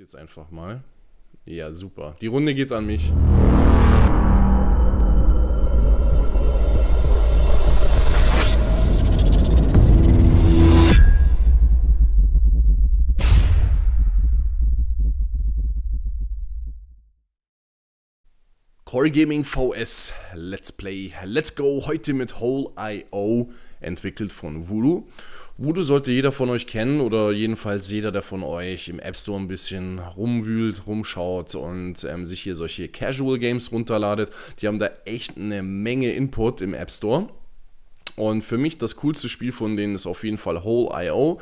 jetzt einfach mal. Ja, super. Die Runde geht an mich. Core Gaming VS Let's Play Let's Go heute mit Hole.io entwickelt von Voodoo. Voodoo sollte jeder von euch kennen oder jedenfalls jeder, der von euch im App Store ein bisschen rumwühlt, rumschaut und ähm, sich hier solche Casual Games runterladet. Die haben da echt eine Menge Input im App Store. Und für mich das coolste Spiel von denen ist auf jeden Fall Hole.io.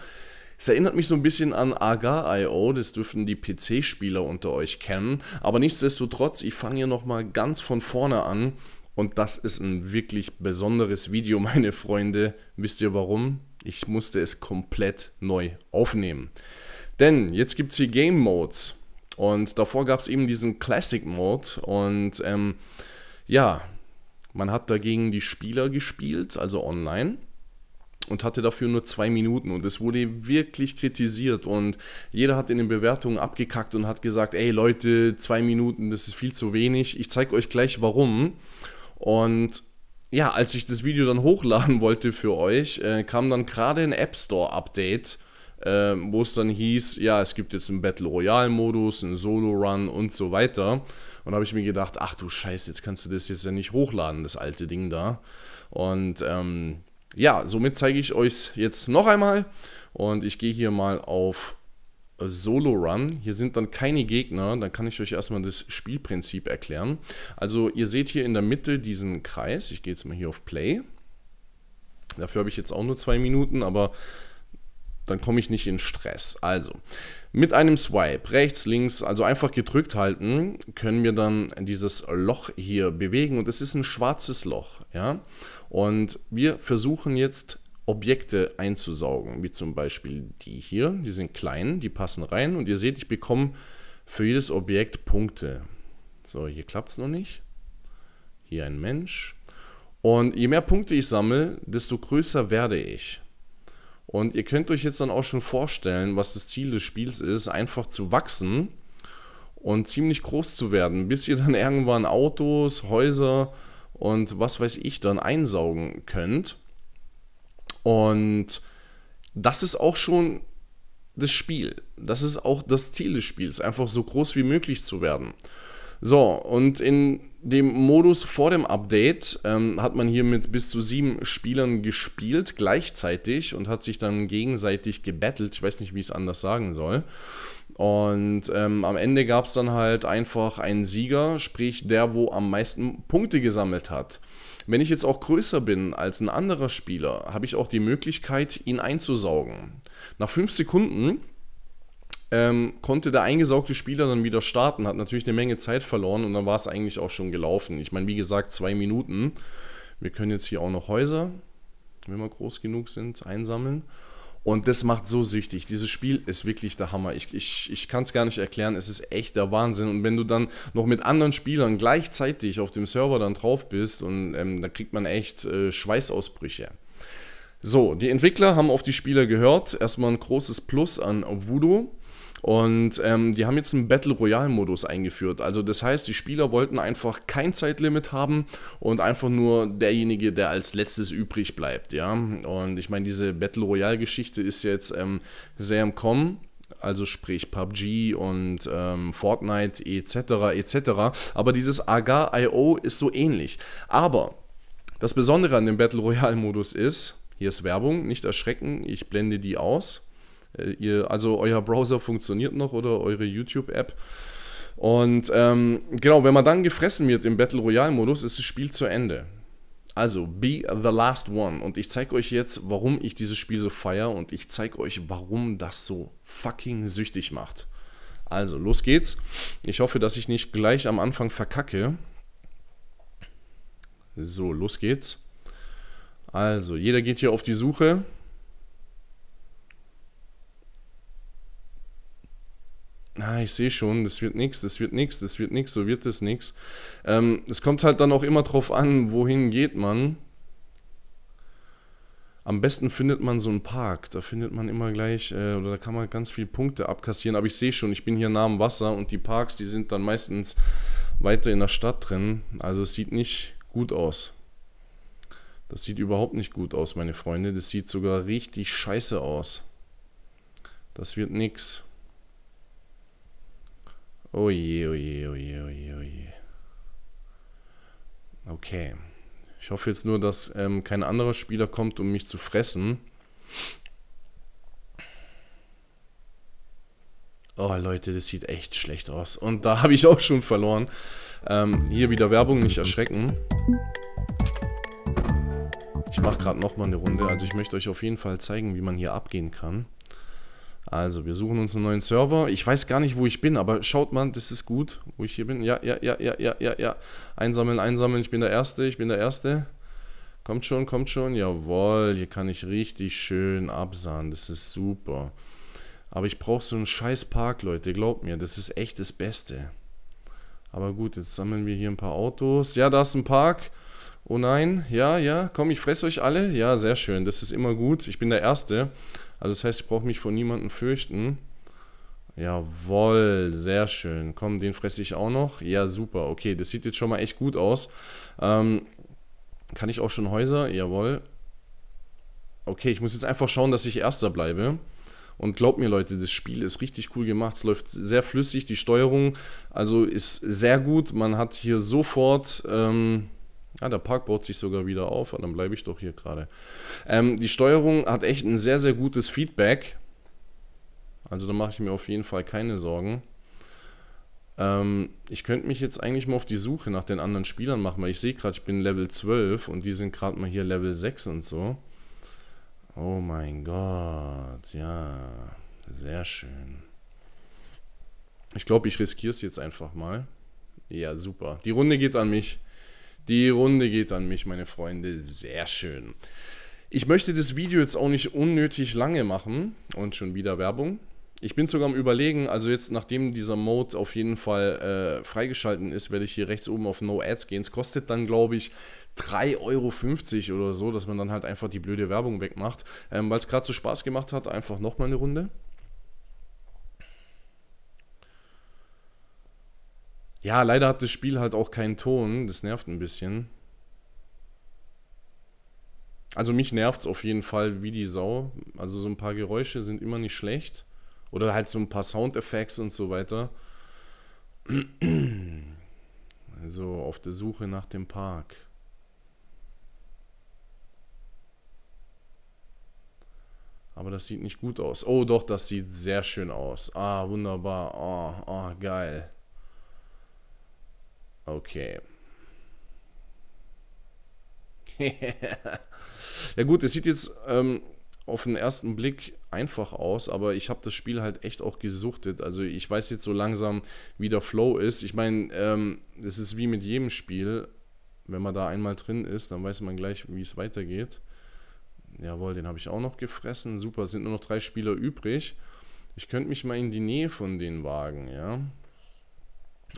Es erinnert mich so ein bisschen an Agar.io, das dürften die PC-Spieler unter euch kennen. Aber nichtsdestotrotz, ich fange hier nochmal ganz von vorne an. Und das ist ein wirklich besonderes Video, meine Freunde. Wisst ihr warum? Ich musste es komplett neu aufnehmen. Denn jetzt gibt es hier Game Modes. Und davor gab es eben diesen Classic Mode. Und ähm, ja, man hat dagegen die Spieler gespielt, also online und hatte dafür nur zwei Minuten und es wurde wirklich kritisiert und jeder hat in den Bewertungen abgekackt und hat gesagt, ey Leute, zwei Minuten, das ist viel zu wenig. Ich zeige euch gleich warum. Und ja, als ich das Video dann hochladen wollte für euch, äh, kam dann gerade ein App Store Update, äh, wo es dann hieß, ja, es gibt jetzt einen Battle Royale Modus, einen Solo Run und so weiter. Und habe ich mir gedacht, ach du Scheiße, jetzt kannst du das jetzt ja nicht hochladen, das alte Ding da. Und ähm, ja, somit zeige ich euch jetzt noch einmal und ich gehe hier mal auf Solo Run. Hier sind dann keine Gegner, dann kann ich euch erstmal das Spielprinzip erklären. Also ihr seht hier in der Mitte diesen Kreis. Ich gehe jetzt mal hier auf Play. Dafür habe ich jetzt auch nur zwei Minuten, aber dann komme ich nicht in Stress. Also, mit einem Swipe rechts, links, also einfach gedrückt halten, können wir dann dieses Loch hier bewegen und es ist ein schwarzes Loch. Ja? Und wir versuchen jetzt Objekte einzusaugen, wie zum Beispiel die hier, die sind klein, die passen rein und ihr seht, ich bekomme für jedes Objekt Punkte. So, hier klappt es noch nicht. Hier ein Mensch. Und je mehr Punkte ich sammle, desto größer werde ich. Und ihr könnt euch jetzt dann auch schon vorstellen, was das Ziel des Spiels ist, einfach zu wachsen und ziemlich groß zu werden, bis ihr dann irgendwann Autos, Häuser und was weiß ich dann einsaugen könnt. Und das ist auch schon das Spiel. Das ist auch das Ziel des Spiels, einfach so groß wie möglich zu werden. So, und in dem Modus vor dem Update ähm, hat man hier mit bis zu sieben Spielern gespielt gleichzeitig und hat sich dann gegenseitig gebettelt. Ich weiß nicht, wie ich es anders sagen soll. Und ähm, am Ende gab es dann halt einfach einen Sieger, sprich der, wo am meisten Punkte gesammelt hat. Wenn ich jetzt auch größer bin als ein anderer Spieler, habe ich auch die Möglichkeit, ihn einzusaugen. Nach fünf Sekunden ähm, konnte der eingesaugte Spieler dann wieder starten, hat natürlich eine Menge Zeit verloren und dann war es eigentlich auch schon gelaufen. Ich meine, wie gesagt, zwei Minuten. Wir können jetzt hier auch noch Häuser, wenn wir groß genug sind, einsammeln. Und das macht so süchtig. Dieses Spiel ist wirklich der Hammer. Ich, ich, ich kann es gar nicht erklären. Es ist echt der Wahnsinn. Und wenn du dann noch mit anderen Spielern gleichzeitig auf dem Server dann drauf bist, und ähm, da kriegt man echt äh, Schweißausbrüche. So, die Entwickler haben auf die Spieler gehört. Erstmal ein großes Plus an Voodoo. Und ähm, die haben jetzt einen Battle Royale-Modus eingeführt. Also das heißt, die Spieler wollten einfach kein Zeitlimit haben und einfach nur derjenige, der als letztes übrig bleibt. Ja? Und ich meine, diese Battle Royale-Geschichte ist jetzt ähm, sehr im Kommen also sprich PUBG und ähm, Fortnite etc. etc. Aber dieses Agar.io ist so ähnlich. Aber das Besondere an dem Battle Royale Modus ist, hier ist Werbung, nicht erschrecken, ich blende die aus. Äh, ihr, also euer Browser funktioniert noch oder eure YouTube-App. Und ähm, genau, wenn man dann gefressen wird im Battle Royale-Modus, ist das Spiel zu Ende. Also, be the last one. Und ich zeige euch jetzt, warum ich dieses Spiel so feiere und ich zeige euch, warum das so fucking süchtig macht. Also, los geht's. Ich hoffe, dass ich nicht gleich am Anfang verkacke. So, los geht's. Also, jeder geht hier auf die Suche. ah, ich sehe schon, das wird nichts, das wird nichts, das wird nichts, so wird es nichts. Ähm, es kommt halt dann auch immer drauf an, wohin geht man. Am besten findet man so einen Park, da findet man immer gleich, äh, oder da kann man ganz viele Punkte abkassieren. Aber ich sehe schon, ich bin hier nah am Wasser und die Parks, die sind dann meistens weiter in der Stadt drin. Also es sieht nicht gut aus. Das sieht überhaupt nicht gut aus, meine Freunde. Das sieht sogar richtig scheiße aus. Das wird nichts. Oh je, oh je, oh je, oh je, oh je. Okay. Ich hoffe jetzt nur, dass ähm, kein anderer Spieler kommt, um mich zu fressen. Oh Leute, das sieht echt schlecht aus. Und da habe ich auch schon verloren. Ähm, hier wieder Werbung, nicht erschrecken. Ich mache gerade nochmal eine Runde. Also ich möchte euch auf jeden Fall zeigen, wie man hier abgehen kann. Also, wir suchen uns einen neuen Server. Ich weiß gar nicht, wo ich bin, aber schaut mal, das ist gut, wo ich hier bin. Ja, ja, ja, ja, ja, ja, ja. Einsammeln, einsammeln. Ich bin der Erste, ich bin der Erste. Kommt schon, kommt schon. Jawohl, hier kann ich richtig schön absahen. Das ist super. Aber ich brauche so einen scheiß Park, Leute. Glaubt mir, das ist echt das Beste. Aber gut, jetzt sammeln wir hier ein paar Autos. Ja, da ist ein Park. Oh nein, ja, ja, komm, ich fresse euch alle. Ja, sehr schön, das ist immer gut. Ich bin der Erste. Also das heißt, ich brauche mich vor niemandem fürchten. Jawohl, sehr schön. Komm, den fresse ich auch noch. Ja, super. Okay, das sieht jetzt schon mal echt gut aus. Ähm, kann ich auch schon Häuser? Jawohl. Okay, ich muss jetzt einfach schauen, dass ich Erster bleibe. Und glaubt mir, Leute, das Spiel ist richtig cool gemacht. Es läuft sehr flüssig. Die Steuerung also ist sehr gut. Man hat hier sofort. Ähm, Ah, der Park baut sich sogar wieder auf, dann bleibe ich doch hier gerade. Ähm, die Steuerung hat echt ein sehr, sehr gutes Feedback. Also da mache ich mir auf jeden Fall keine Sorgen. Ähm, ich könnte mich jetzt eigentlich mal auf die Suche nach den anderen Spielern machen, weil ich sehe gerade, ich bin Level 12 und die sind gerade mal hier Level 6 und so. Oh mein Gott, ja, sehr schön. Ich glaube, ich riskiere es jetzt einfach mal. Ja, super. Die Runde geht an mich. Die Runde geht an mich, meine Freunde. Sehr schön. Ich möchte das Video jetzt auch nicht unnötig lange machen und schon wieder Werbung. Ich bin sogar am Überlegen, also jetzt nachdem dieser Mode auf jeden Fall äh, freigeschalten ist, werde ich hier rechts oben auf No Ads gehen. Es kostet dann, glaube ich, 3,50 Euro oder so, dass man dann halt einfach die blöde Werbung wegmacht. Ähm, Weil es gerade so Spaß gemacht hat, einfach nochmal eine Runde. Ja, leider hat das Spiel halt auch keinen Ton. Das nervt ein bisschen. Also mich nervt es auf jeden Fall wie die Sau. Also so ein paar Geräusche sind immer nicht schlecht. Oder halt so ein paar Soundeffekte und so weiter. Also auf der Suche nach dem Park. Aber das sieht nicht gut aus. Oh doch, das sieht sehr schön aus. Ah, wunderbar. Ah, oh, oh, geil. Okay. ja gut, es sieht jetzt ähm, auf den ersten Blick einfach aus, aber ich habe das Spiel halt echt auch gesuchtet. Also ich weiß jetzt so langsam, wie der Flow ist. Ich meine, ähm, ist wie mit jedem Spiel. Wenn man da einmal drin ist, dann weiß man gleich, wie es weitergeht. Jawohl, den habe ich auch noch gefressen. Super, es sind nur noch drei Spieler übrig. Ich könnte mich mal in die Nähe von denen wagen, ja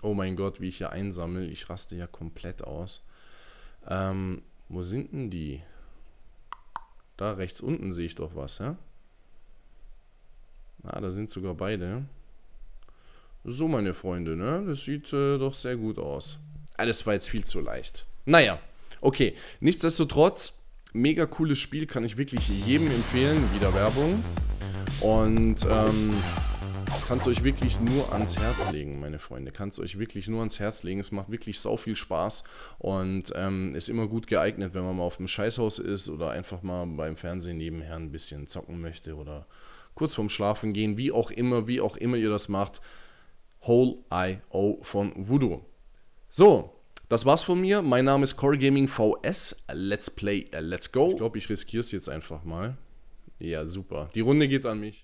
oh mein Gott, wie ich hier einsammle, ich raste ja komplett aus. Ähm, wo sind denn die? Da rechts unten sehe ich doch was, ja? Ah, da sind sogar beide. So, meine Freunde, ne? Das sieht äh, doch sehr gut aus. Alles ah, war jetzt viel zu leicht. Naja, okay. Nichtsdestotrotz, mega cooles Spiel, kann ich wirklich jedem empfehlen. Wieder Werbung. Und, ähm, Kannst euch wirklich nur ans Herz legen, meine Freunde. Kannst euch wirklich nur ans Herz legen. Es macht wirklich sau viel Spaß und ähm, ist immer gut geeignet, wenn man mal auf dem Scheißhaus ist oder einfach mal beim Fernsehen nebenher ein bisschen zocken möchte oder kurz vorm Schlafen gehen, wie auch immer, wie auch immer ihr das macht. Whole I.O. von Voodoo. So, das war's von mir. Mein Name ist Core Gaming VS. Let's play, let's go. Ich glaube, ich riskiere es jetzt einfach mal. Ja, super. Die Runde geht an mich.